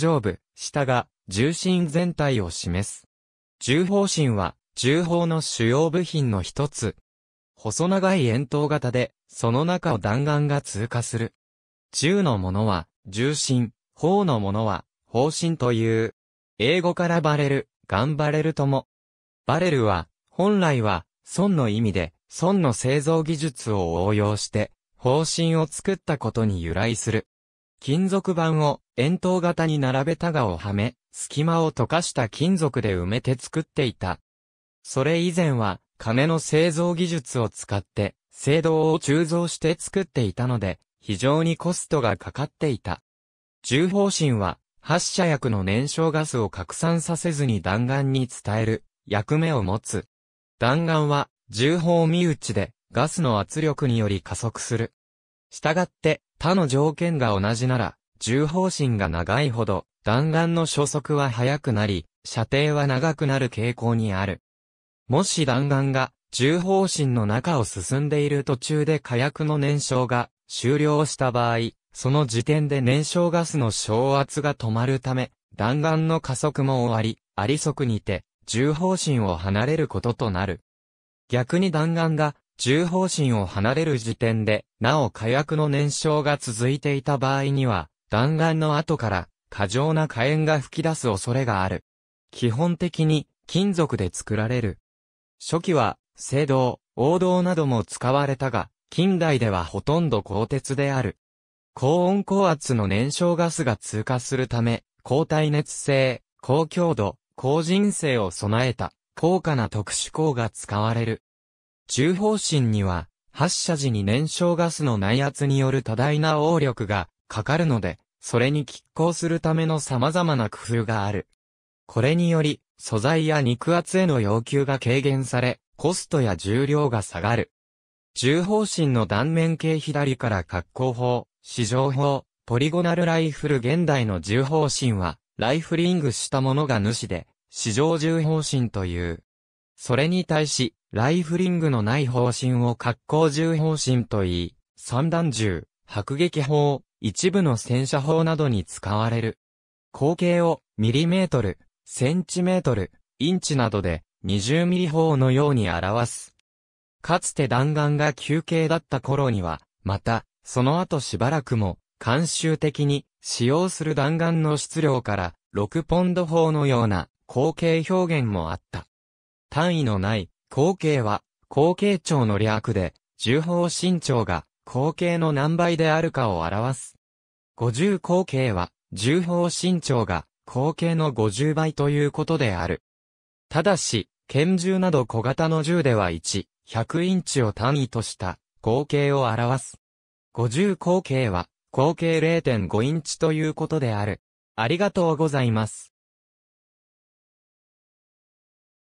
上部、下が重心全体を示す。重砲心は重砲の主要部品の一つ。細長い円筒型で、その中を弾丸が通過する。銃のものは重心、砲のものは砲身という。英語からバレル、頑張れるとも。バレルは、本来は、損の意味で、損の製造技術を応用して、方針を作ったことに由来する。金属板を円筒型に並べたがをはめ、隙間を溶かした金属で埋めて作っていた。それ以前は、金の製造技術を使って、製銅を鋳造して作っていたので、非常にコストがかかっていた。重砲針は、発射薬の燃焼ガスを拡散させずに弾丸に伝える役目を持つ。弾丸は重砲身内でガスの圧力により加速する。したがって他の条件が同じなら重砲身が長いほど、弾丸の初速は速くなり、射程は長くなる傾向にある。もし弾丸が、重砲身の中を進んでいる途中で火薬の燃焼が終了した場合、その時点で燃焼ガスの昇圧が止まるため、弾丸の加速も終わり、ありそくにて、重砲身を離れることとなる。逆に弾丸が、重砲身を離れる時点で、なお火薬の燃焼が続いていた場合には、弾丸の後から過剰な火炎が吹き出す恐れがある。基本的に金属で作られる。初期は、青銅、黄銅なども使われたが、近代ではほとんど鋼鉄である。高温高圧の燃焼ガスが通過するため、高耐熱性、高強度、高人性を備えた、高価な特殊鋼が使われる。中方針には、発射時に燃焼ガスの内圧による多大な応力がかかるので、それに拮抗するための様々な工夫がある。これにより、素材や肉厚への要求が軽減され、コストや重量が下がる。重方針の断面系左から格好法、市場法、ポリゴナルライフル現代の重方針は、ライフリングしたものが主で、市場重方針という。それに対し、ライフリングのない方針を格好重方針と言い、三段銃、迫撃砲、一部の戦車砲などに使われる。口径をミリメートル、センチメートル、インチなどで20ミリ砲のように表す。かつて弾丸が休憩だった頃には、また、その後しばらくも、慣習的に使用する弾丸の質量から6ポンド砲のような口径表現もあった。単位のない口径は口径長の略で、重砲身長が口径の何倍であるかを表す。五十口径は、重砲身長が、口径の五十倍ということである。ただし、拳銃など小型の銃では1、100インチを単位とした、口径を表す。五十口径は、口径0.5インチということである。ありがとうございます。